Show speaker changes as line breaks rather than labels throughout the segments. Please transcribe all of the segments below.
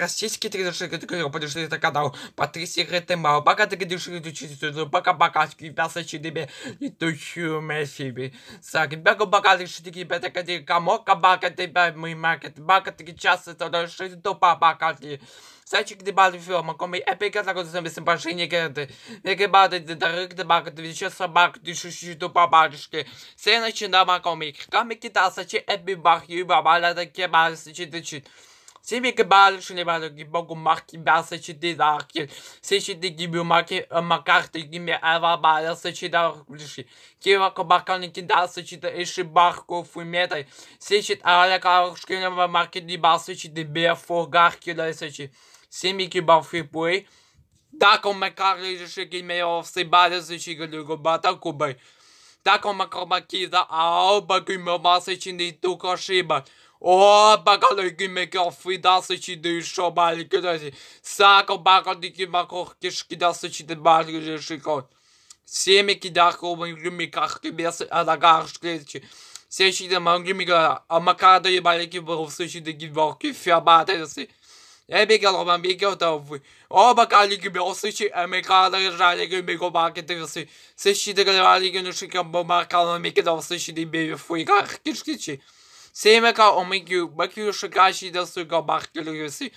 российский тридцать канал, Патрисия Ретема, пока ты говоришь, пока пока скипался чидебе, и тучу мессиби. Сак, бяго пока ты шутики, бета кади, камока бака тебя, мой макет, бака ты час это дальше, то папа кади. Sadece gdybady filma kombi epik atakot sen bizim başa ne geldi. Ne gdybady didarı gdybak dvice sabak düşüşü dupa barışkı. Sen açında ma komik. Komik kita saçı epi bakıyor babalarda kebarısı çitiçin. Se mi che ballo ce ne ballo che poco marchi basta ci di darchi. Se ci di gibi marchi ma carta che mi ava balla se ci da rishi. Che va co barcani che da se ci da barco fu meta. Se ci alla carca che ne marchi di basta ci di be forgar che da se ci. semi-kibafipuei, taką mekarai žaidimėjo apsibaręs iš įgalių bata kubai. Taką makamakita auba gimė masai činai tuko šyba. O, bagalo gimė kofida să și de șo bali kidasi. Sako bako diki mako kishkida să și de bali shiko. Semi kidako mă gimmi kakti bes adagar shkreci. Se și de mă gimmi ga amakada e bali ki bă să și de gibok ki fiabate să. Emek alamam bilgi otavu. O bak ali gibi o sıçı emek alaban rale gibi o markete yası. Sıçı da galiba ali gibi şıkkı bu markalı meki de o sıçı değil bir fuyga kışkıçı. Semeka omegi bakıyor şıkaşı da sıçı markalı yası.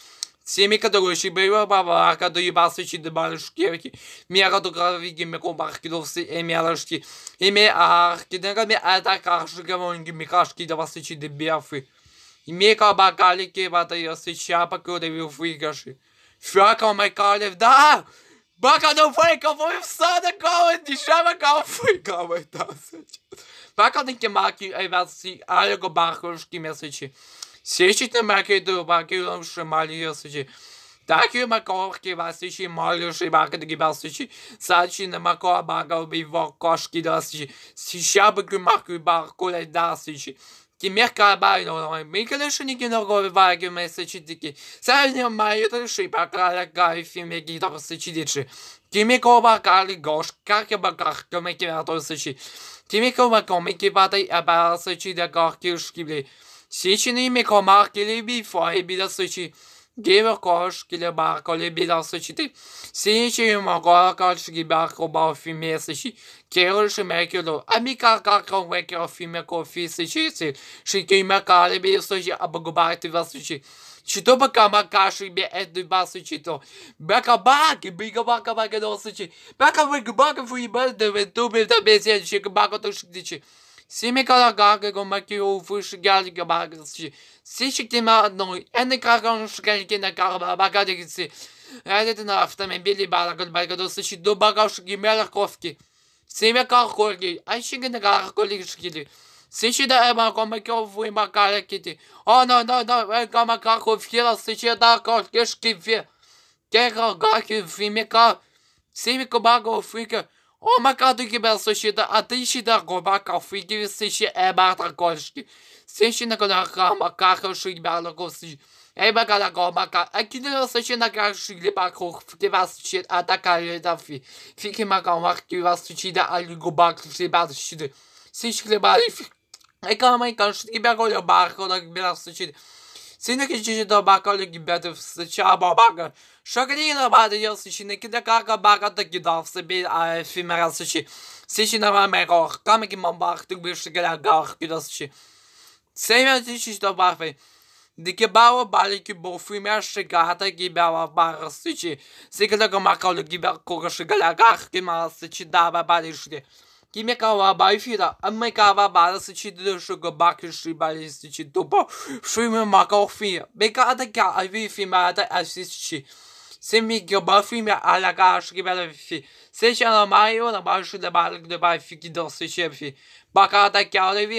Semeka da goşi beyva baba da yuba sıçı da bana şıkkı ki. Miyaka da gravi ah, gibi o markalı yası ki. alaşkı. Emi arkada me atak arşıkı onun gibi karşıkı da sıçı da bir fuyga. И Мика Бакалики батая свеча покурил выигрыши. Шака Майкалев, да! Baka nu vaiką vaiksada gauti, šiame galvai gavai tas. Baka ninki maki, ai vesi, algo bakuški meseči. Sėšite maki, du baki, lamši malijos seči. Такі макорки васичі, молюші бакати басичі, сачі на мако багал бі вокошки дасичі, сіщаби кумаку баркуле дасичі. Kimerkabayla olan arkadaşın iki norgovi vagi mesajidiki. Sadece mayıdır şipaklara gari filme gitar seçidici. Kimiko bakari goş karki bakar komiki vator seçi. Kimiko bakomiki vatay abar seçi de karki uşkibli. Seçini miko markili bir foy bir de seçi. Geve koş kile barkoli bir de seçi. Seçini miko koş gibi barko bar filme seçi. Cheul și Mechiulu, amica ca con vecchio fiume cu fi siciții și chimea care bine suși abăgubate vasuși. Și то пока макаши бе это басучи то. Бяка баки, бига бака бака досучи. Бяка вик бака фуибал да ветубе да безен шик бака то шикдичи. Сими кала гака го маки у фуш гали га бака сучи. Сичик тема одной, эны каган шкальки на карба бака дегиси. Этот на автомобиле бака бака досучи до бака шки мелаковки. Sem kalkoli. Aşkına kalkoli şekilde. Сыщи да эма кома кё вуй макара кити. О но но но э кома како фила сыщи да кошкеш кифе. Кеха гаки фимика. Сими кобаго фика. О макаду кибе сыщи да а ты щи да кобака фики сыщи эма та кошки. Сыщи на конаха макаха шуйбяло косыщи. Ej, go maka, a kiedy się na rybaków, gdy was się ataka ryda, fiki makamach, gdy was sucida, a rybak ryba sucidy. Syś rybali, eka amajka, rybago rybako, tak by nas sucidy. Synek jeździ do bakoli, gibety w sucia, bo baka. Szoglino bady ją suciny, kiedy kaka baka, tak gida dał sobie, a filmera suci. Sysi na mamerach, kamyki mam bach, tak by szygela gach, gida suci. Sejmę tysić do bachwej. نكباو بالكي بوفيما شغاتا جيباو بارسيتشي سيكلاغا ماكاو جيبا كوغا شغالا غاخ ما سيتشي دابا باليشتي كيما كاوا بايفيدا اما كاوا بارسيتشي دشوغا باكشي باليستيتشي دوبا شويما ماكاو فيا بيكا اتاكا ايفي فيما اتا اسيتشي Semi geografimi alakaşı gibi bir fi. Seçen ama yok da başı da balık da başı ki dostu şey fi. Bakaradakiarevi,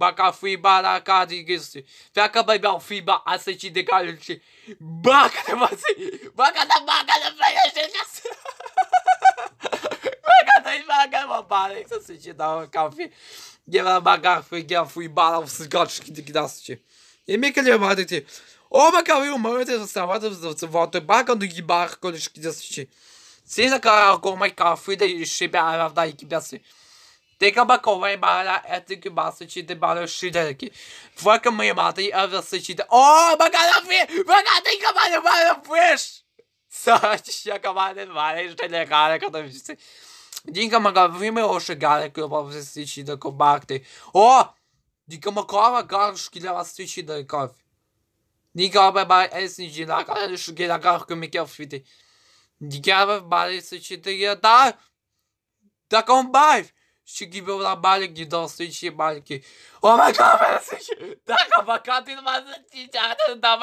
Bakafiba na Kadigis, Fakabai Fiba Asseti de Kalchi, Bakadamasi, Bakadabakada Fayashikas. Bakadai Bakabara, isso se te dá um café. Gela fui Gafibara, os gatos que te daste. E me que lembra de Оба кавил моите за ставата в завода, бака до ги бах, кодиш ки да си. Си закарал кома и кафе да и шибя равда и кибя си. Tekrar kovayı oh, o etik bahsedildi bana şiddet ki. Fakın mıyım atayı evde sıçtı. Ooo bakalım bir. Fakat tekrar bana bana fış. Saç yakamadın bana işte ne kadar kadar bir şey. Dinka magavime o şegale ki yapalım sıçtı da kobaktı. Ooo. Dinka makava garış ki lava sıçtı da kafi. Dinka abi bana esinci la kadar şu gela garış komik fazer. Dinka abi bana esse dia da. Da combate gibi lambayla gidiyorsun şimalki.
Oh my god ben
sıçıyorum. Daha bakatın bazı çiçeğinin daha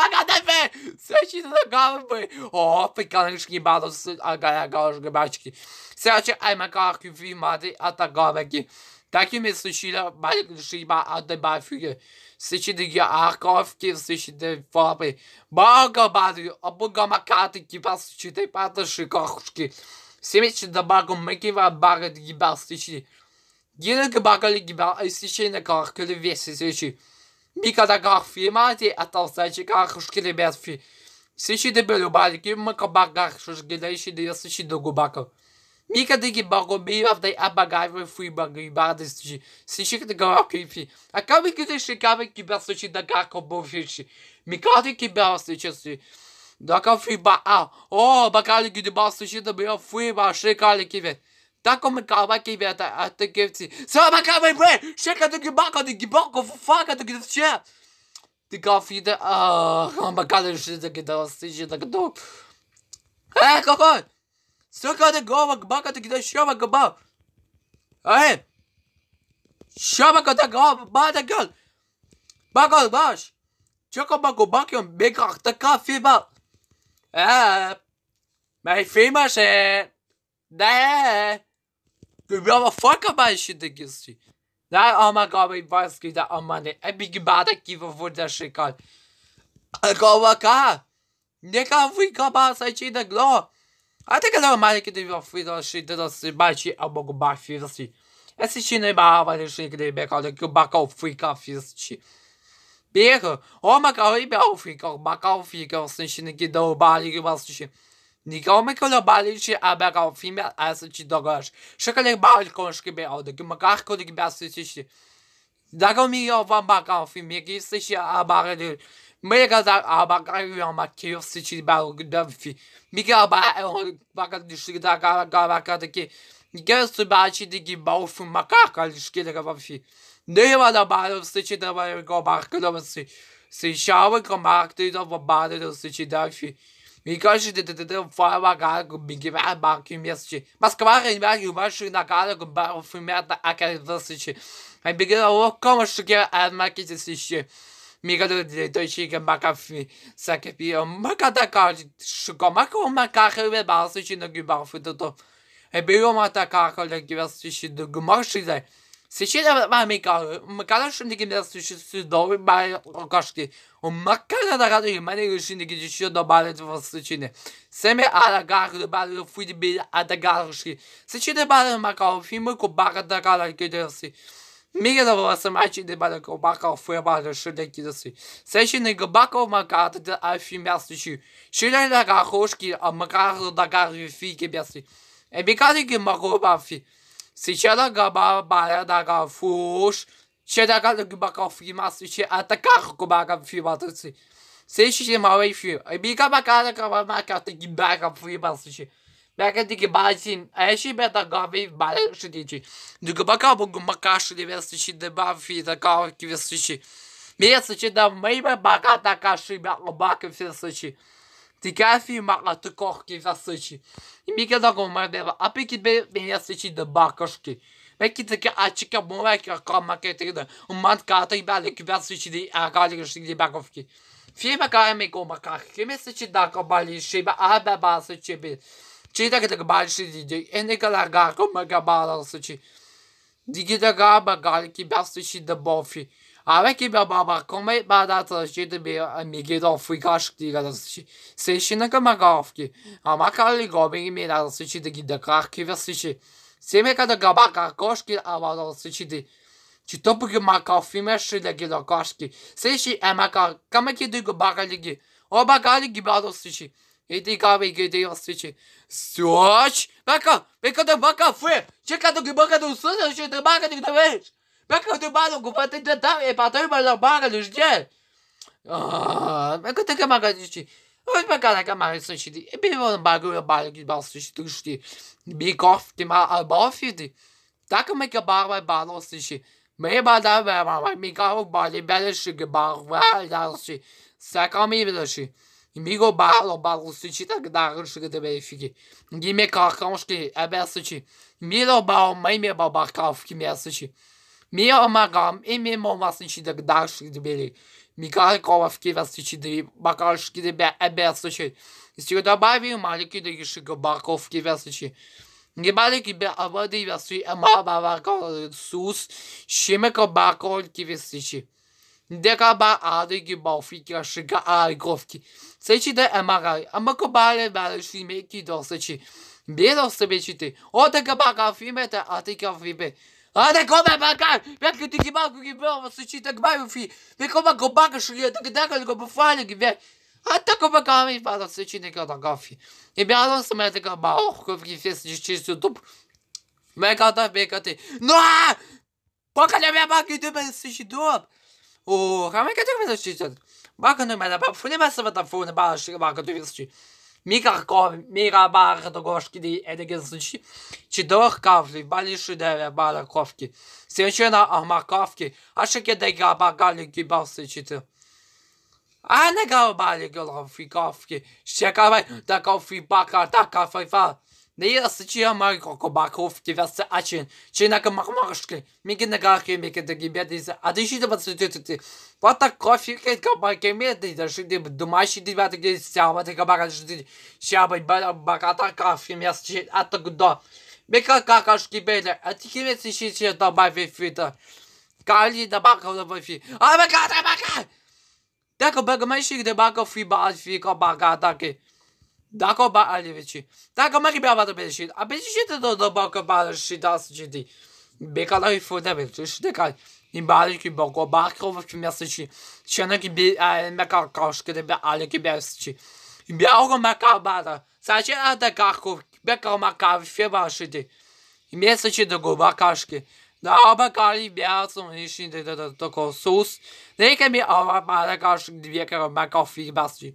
Bakatın be. Sıçıyorum da kalın Oh pikanış gibi adası agaya kalış gibi açık. Sıçı ayma kalkı filmadı ata kalbaki. Takimi sıçıyla balık şiba adı bafüge. Sıçıdığı arkafki sıçıdığı fabi. Baga badı. Abu gamakatı gibi sıçıdığı patı şıkakışki. Sıçıdığı да Sevinçli bagım meki ve bagat gibi astışı. Yine gibagalı gibi astışı kalkılı vesisi. Bir kadar kalkfiyma de atalsaçı kalkışkılı стичи. Мика да гах фи а тал бе любали, любалики, мъка багах, шуш гледайши да я стичи да го бага. Мика да ги бага, багоби в дай абагай в фуи багай бага и бага да стичи. Стичи да га фи. А каби кидеши ги бал стичи да га кобовши. Мика да ги кибя стичи. Dacă fi ba... A, o, ba de basu și de băia fui ba și que ve. Dacă mă calma că que ta ată kefti. Să mă calma bă, și că de giba că de o că facă de giba ce. De ca fi ah a, am ba kaligi și de giba și de giba. E, só que a de gova giba că de giba chama mă giba. Chama que eu tenho bata gal. Bagol bash. o baco bagol big hak ta kafi ba. Ah, Merhaba Ne? Görüyor fuck ama şimdi gizli. Ne ama gabi baskı da amane. E bir gibada gibi vurda şekal. Agava ka. é kan é, né, é, é oh, fui kaba saçı da glo. Até que não mais que teve a fui da chita da se bate a bogo bafista. Esse chino é assim. barra vai deixar que ele becada que o bacau fui cafiste. Pero olma kao Belfica, olma kao fica sentindo que dá o bali que vas tiši. Никоме коли баличи, а бегал фиме, а се ти догаш. Ще коли балконшки бе, а доки макар коли бе се тиши. Дага ми ја вам бакал фиме, ги се ши а барели. Ме га да а бакал ја макио се ти бал гдам фи. Ми га ба е он бакал диши да га га бакал таки. Gersu bahçedeki gibi makaka ilişkilere вообще. Nema da bağırısı ki de var go bağırısı. Seyşavı ko bağırısı da bağırısı ki de вообще. Мне кажется, это это фава как бегива банки месячи. Москва ребят, ваши на кадр барфумята оказывается. А бегила о комшке от макете сище. Мигадо для дочери макафи сакапи. Макада кажет, что макака макаха вебался, что на гибарфу то то. Берем это как гиверсвящий гмаршизай. Seçilen Amerikalı, Mekala şimdiki biraz suçlusu doğru bari kaçtı. O makara da kadar yemeni şimdiki düşüyor da bari tıfası içinde. Seme ala garlı bari fuydu bir ada garlı. Seçilen bari makara filmi ko bari da kadar gidersi. Мире да вас мачи де бада кобака фуя бада шиде кидасы. Сечи не габака маката да афи мясучи. Шире да гахошки, а макар да гарви фиги бясы. Ebikari Gimagobafi. Сначала Габабая дага фуш, че дага Гибаков фимасы, че атаках Гибаков фимасы. Следующий малый фи. Эбика бакара кабамака ты гибаков фимасы, че. Бяка ты гибасин, а еще бета габи балер шутичи. Дюгабака богу макаши девесы, че дебафи такава кивесы, че. Месы, че да мэйбэ бака такаши бяка бака фесы, че. Така филмата такохки за съчи. И ми каза го мърдева, а пеки бе меня съчи да бакашки. Peki teki açık ya bunu belki kalmak getirdi. Umman kağıtı iberle kübet suçu değil. Ergali görüştük diye ben kofki. Filme kahve koma kahkeme suçu da kabali şey be ahbe ba suçu bir. Çiğde kadar bali şey diyecek. En ne kadar kahkoma kabala suçu. Digi de galiba gali kübet suçu da bofi. Avec i barbarkombe badata shqiti bi mi gjeto frika shkti gata se shina ka makafki. A makali gobi mi da se shqiti gida kakki ve se shi. Se me kada gaba kakoshki avado se shqiti. Që të përgjë ma ka fime shile gjeto kashki. Se shi e ma ka kame ki dy gë bakali gi. O bakali gi bado se shi. E ti ka me gidiyor se shi. Suç. Baka. Baka da baka fre. Që ka të gë baka të usë se shi të baka të këtë vesh. ты Baka tumalong, gumatid na tao, eh, patoy malabangalus dyan. Ah, magkatagamagalichi. Вот пока на камере сочи, и бивон багу я баги бал сочи тушти. Биков ти ма албафиди. Так мы кабарва бало сочи. Мы бада вема мигау бали белеши габарва ялши. Саками белеши. Миго бало бало сочи так дарши гдебе фиги. Гиме кахамшки абесочи. Мило бао мэйме бабакавки мясочи. Mia omagam i mi momasın de gıdaş gidibeli. Mikal Kovaf kivas içinde bakar gidi be ebe sıçı. İstiyor da bavi maliki de yışık bakov kivas içi. Ne maliki be şey, avadi vasu ema bavaka sus şimeka bakol kivas içi. Şey. Deka ba adı gibi bafiki aşıka aykovki. Seçi de emaray ama kabale belişi meki dosaçı. Şey. Bir dosta beçiti. O da kabaka fimete atika fibe. А, не коме бака! Бяха ти ги малко ги била в съчи, так бай уфи. Не коме го бака шулия, е, так дека ли го бафали ги бе. А така бака ми бада съчи, не ката гафи. И бядам съм е така малко, къв ги фес, че чисто туп. Меката, беката. Но! Пока не бе баки, ти бе съчи дуап. О, хаме като ме защитят. Бака не ме да бафу, не ме съвета фу, не бака ще бака ти висчи. Микарков, Мирабар, Дорошкины, Эдегенсучи, Чидор Кавли, Балишидере, Бараковки, Свечена Амаковки, Ашеке багали Галики, Барсичиты. А не галбали бали и ковки, щекавай, таков и бака, таков и фа. Det gir oss ikke mer kokobakov diverse action. на махмаршки, миги нагаки, миги дагибедиса. А ты считаешь, что ты Вот так кофе, как кабаки меды, даже ты думаешь, тебя такие сяба, ты кабака, сяба, баката кофе, мясо, а так да. Мика какашки бедля, а ты химец ищите добавить фита. Кали добавил добавить. А бака, бака! Так, бага, мальчик, добавил фиба, фига, бака, таки. Dacă ba aleveci. Dacă mă ribea vada pe și a pe și te dă băcă bală și da să gedi. Bekalay foda belki şu dekal. Ni bari ki bako bako vaki mesajı. Şana ki bir meka kaşkıda bir alı ki besçi. Bir ağır meka bada. Sadece ada kako beka meka vife başladı. Mesajı da goba kaşkı. Da aba kali beyazın işinde de de de kosus. Neyken da ava bada kaşkı diye kere meka fi basçı.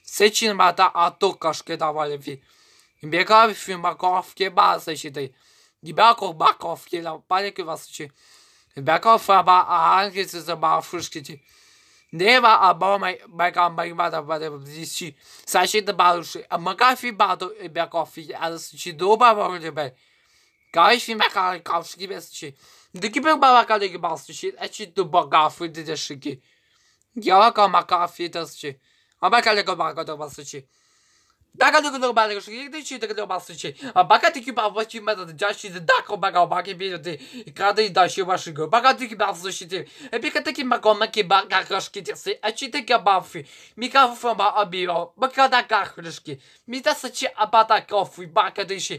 seçilmeden Atokkaş kedavalevi. Бегавив и Маковки басачитай. Дебяков Маковки лапалеки басачи. Дебяков аба ангелцы за бафушкити. Нева аба майкам баймада баде бдиси. Саши да балуши. А Макафи бадо и Бяков и адасачи доба вороде бе. Кайш и Макар кавшки бесачи. Дики бе баба кадеги басачи. Ачи до багафи дедешики. Ялака Макафи дасачи. అమ్మకాలకు బాగా వస్తుంది Dagadu normalnego, że nigdy ci tego nie omasujcie. A bagatyki ma właściwie metod z dako bagał bagi pieniądze, krady da się waszego. Bagatyki ma wznosi tym. Bikatyki ma gomeki baga groszki dziasy, a ci tyka bafy. Mikrofon ma obiro, bakada gachryszki. Mi dasa ci abata kofuj, bagatyki.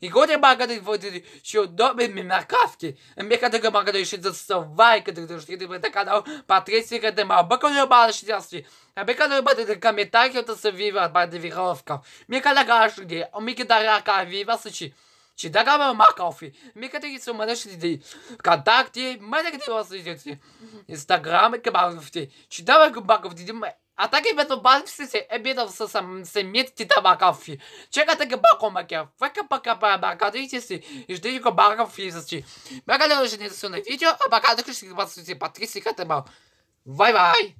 И годи бага да Игоря когда еще доме мимакавки. Мека да дага мага да еще за савай, да реши да бъде така да патрици когда ма бако не ще счастье. А бека да бада да каметаки от са вива ви виховка. Мека да гаш ги, а ми ги да рака вива сучи. Чи да гава макавки. Мека да ги се со мадаш ти контакти, да ги да идете. Инстаграм Че да кабавти. Чи дава кабавти. Атака името базите се е бедал с самите табакафи. Чекате ги бако маке. Века пака баба, кадите си. И ждите го бакафи за си. Бяга ли жени за на видео, а бака да кришки баците патриси катема. Бай-бай!